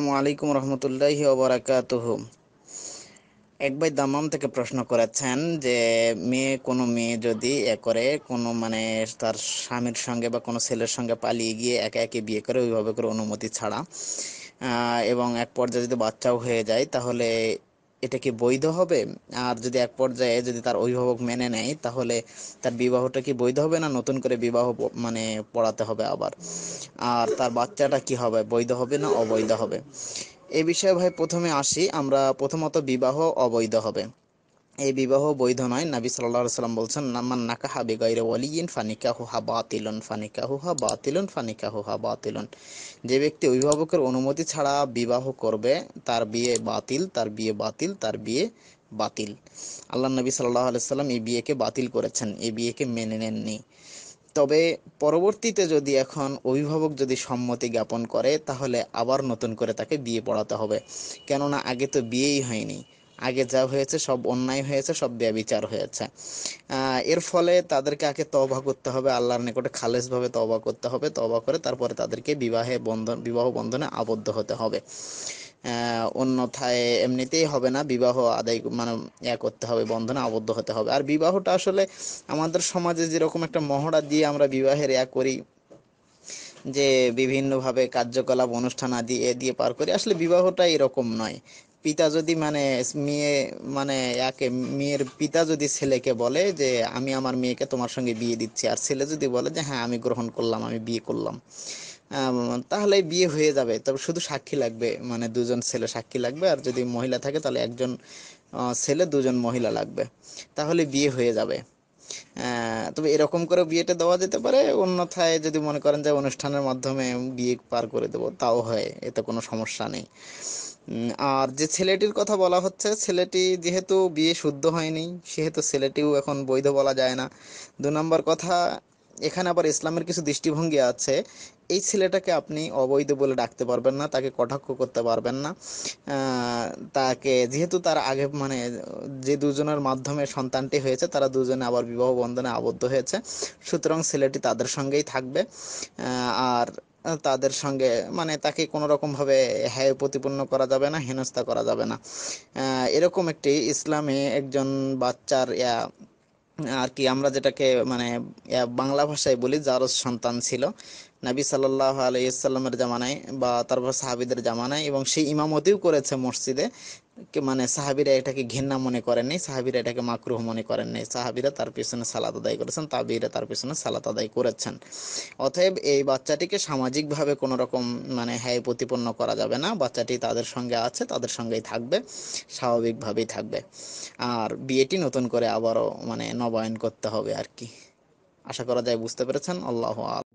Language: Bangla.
আসসালামু আলাইকুম রহমতুল্লাহি ওবরাকাতুহ এক ভাই দামাম থেকে প্রশ্ন করেছেন যে মেয়ে কোনো মেয়ে যদি এ করে কোনো মানে তার স্বামীর সঙ্গে বা কোনো ছেলের সঙ্গে পালিয়ে গিয়ে একে একে বিয়ে করে ওইভাবে করে অনুমতি ছাড়া এবং এক পর্যায়ে যদি বাচ্চাও হয়ে যায় তাহলে এটা কি বৈধ হবে আর যদি এক পর্যায়ে যদি তার অভিভাবক মেনে নেয় তাহলে তার বিবাহটা কি বৈধ হবে না নতুন করে বিবাহ মানে পড়াতে হবে আবার আর তার বাচ্চাটা কি হবে বৈধ হবে না অবৈধ হবে এ বিষয়ে ভাই প্রথমে আসি আমরা প্রথমত বিবাহ অবৈধ হবে এই বিবাহ বৈধ নয় নাবি সাল্লাহ সাল্লাম বলছেন নামান নাকাহা বেগাইরে ওয়ালিয়িন ফানিকাহুহা বাতিলন ফানিকাহুহা বাতিলন হা বাতিলন যে ব্যক্তি অভিভাবকের অনুমতি ছাড়া বিবাহ করবে তার বিয়ে বাতিল তার বিয়ে বাতিল তার বিয়ে বাতিল আল্লাহ নবী সাল্লাহ সাল্লাম এই বিয়েকে বাতিল করেছেন এই বিয়েকে মেনে নেননি তবে পরবর্তীতে যদি এখন অভিভাবক যদি সম্মতি জ্ঞাপন করে তাহলে আবার নতুন করে তাকে বিয়ে পড়াতে হবে কেননা আগে তো বিয়েই হয়নি আগে যা হয়েছে সব অন্যায় হয়েছে সব ব্যবিচার হয়েছে এর ফলে তাদেরকে আগে তবা করতে হবে আল্লাহর নিকটে খালেজভাবে তবা করতে হবে তবা করে তারপরে তাদেরকে বিবাহে বন্ধন বিবাহ বন্ধনে আবদ্ধ হতে হবে অন্যথায় এমনিতেই হবে না বিবাহ আদায় মানে ইয়া করতে হবে বন্ধনে আবদ্ধ হতে হবে আর বিবাহটা আসলে আমাদের সমাজে যেরকম একটা মহড়া দিয়ে আমরা বিবাহের ইয়া করি যে বিভিন্নভাবে কার্যকলাপ অনুষ্ঠান আদি এ দিয়ে পার করি আসলে বিবাহটা এরকম নয় পিতা যদি মানে মেয়ে মানে একে মেয়ের পিতা যদি ছেলেকে বলে যে আমি আমার মেয়েকে তোমার সঙ্গে বিয়ে দিচ্ছি আর ছেলে যদি বলে যে হ্যাঁ আমি গ্রহণ করলাম আমি বিয়ে করলাম তাহলে বিয়ে হয়ে যাবে তবে শুধু সাক্ষী লাগবে মানে দুজন ছেলে সাক্ষী লাগবে আর যদি মহিলা থাকে তাহলে একজন ছেলে দুজন মহিলা লাগবে তাহলে বিয়ে হয়ে যাবে তবে এরকম করে বিয়েটা দেওয়া যেতে পারে অন্যথায় যদি মনে করেন যে অনুষ্ঠানের মাধ্যমে বিয়ে পার করে দেবো তাও হয় এতে কোনো সমস্যা নেই আর যে ছেলেটির কথা বলা হচ্ছে ছেলেটি যেহেতু বিয়ে শুদ্ধ হয়নি সেহেতু ছেলেটিও এখন বৈধ বলা যায় না দু নম্বর কথা এখানে আবার ইসলামের কিছু দৃষ্টিভঙ্গি আছে এই ছেলেটাকে আপনি অবৈধ বলে ডাকতে পারবেন না তাকে কটাক্ষ করতে পারবেন না তাকে যেহেতু তার আগে মানে যে দুজনের মাধ্যমে সন্তানটি হয়েছে তারা দুজনে আবার বিবাহ বন্ধনে আবদ্ধ হয়েছে সুতরাং ছেলেটি তাদের সঙ্গেই থাকবে আর তাদের সঙ্গে মানে তাকে কোনো ভাবে হ্যায় প্রতিপন্ন করা যাবে না হেনস্থা করা যাবে না এরকম একটি ইসলামে একজন বাচ্চার ইয়া আর কি আমরা যেটাকে মানে বাংলা ভাষায় বলি যার সন্তান ছিল নাবি সাল্লাহ আলাইসাল্লামের জামানায় বা তারপর সাহাবিদের জামানায় এবং সেই ইমামতিও করেছে মসজিদে মানে সাহাবিরা এটাকে ঘেন্না মনে করেননি সাহাবিরা এটাকে মাকরুহ মনে নাই সাহাবিরা তার পিছনে সালাত আদায় করেছেন তাবিরা তার পিছনে সালাত আদায় করেছেন অতএব এই বাচ্চাটিকে সামাজিকভাবে কোনো রকম মানে হ্যায় প্রতিপন্ন করা যাবে না বাচ্চাটি তাদের সঙ্গে আছে তাদের সঙ্গেই থাকবে স্বাভাবিকভাবেই থাকবে আর বিয়েটি নতুন করে আবারও মানে নবায়ন করতে হবে আর কি আশা করা যায় বুঝতে পেরেছেন আল্লাহ